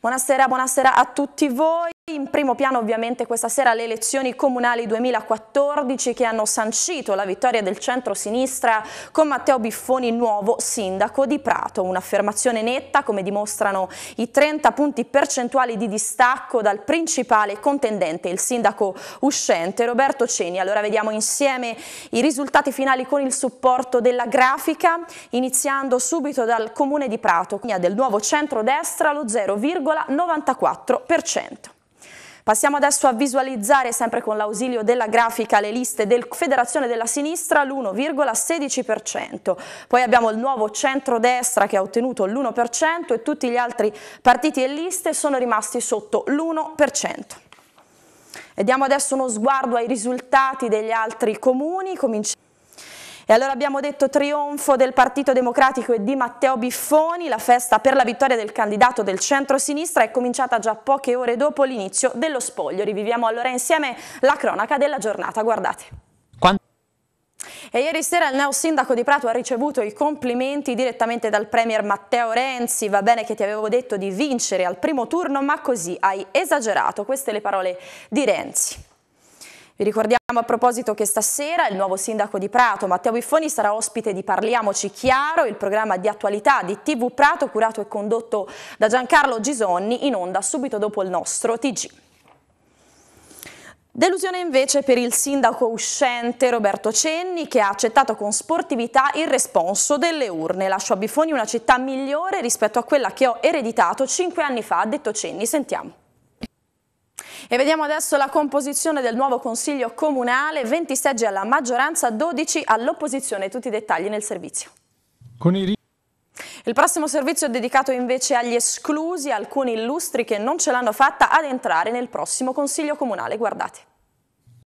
Buonasera, buonasera a tutti voi. In primo piano ovviamente questa sera le elezioni comunali 2014 che hanno sancito la vittoria del centro-sinistra con Matteo Biffoni nuovo sindaco di Prato, un'affermazione netta come dimostrano i 30 punti percentuali di distacco dal principale contendente, il sindaco uscente Roberto Ceni. Allora vediamo insieme i risultati finali con il supporto della grafica, iniziando subito dal comune di Prato, quindi del nuovo centro-destra lo 0,94%. Passiamo adesso a visualizzare, sempre con l'ausilio della grafica, le liste del Federazione della Sinistra, l'1,16%. Poi abbiamo il nuovo centrodestra che ha ottenuto l'1% e tutti gli altri partiti e liste sono rimasti sotto l'1%. E diamo adesso uno sguardo ai risultati degli altri comuni. Cominci e allora abbiamo detto trionfo del Partito Democratico e di Matteo Biffoni, la festa per la vittoria del candidato del centro-sinistra è cominciata già poche ore dopo l'inizio dello spoglio. Riviviamo allora insieme la cronaca della giornata, guardate. E ieri sera il neo sindaco di Prato ha ricevuto i complimenti direttamente dal premier Matteo Renzi. Va bene che ti avevo detto di vincere al primo turno, ma così hai esagerato. Queste le parole di Renzi. Vi ricordiamo a proposito che stasera il nuovo sindaco di Prato, Matteo Biffoni, sarà ospite di Parliamoci Chiaro, il programma di attualità di TV Prato curato e condotto da Giancarlo Gisonni in onda subito dopo il nostro TG. Delusione invece per il sindaco uscente Roberto Cenni che ha accettato con sportività il responso delle urne. Lascio a Bifoni una città migliore rispetto a quella che ho ereditato cinque anni fa, ha detto Cenni. Sentiamo. E vediamo adesso la composizione del nuovo Consiglio Comunale, 20 seggi alla maggioranza, 12 all'opposizione. Tutti i dettagli nel servizio. Il prossimo servizio è dedicato invece agli esclusi, alcuni illustri che non ce l'hanno fatta ad entrare nel prossimo Consiglio Comunale. Guardate.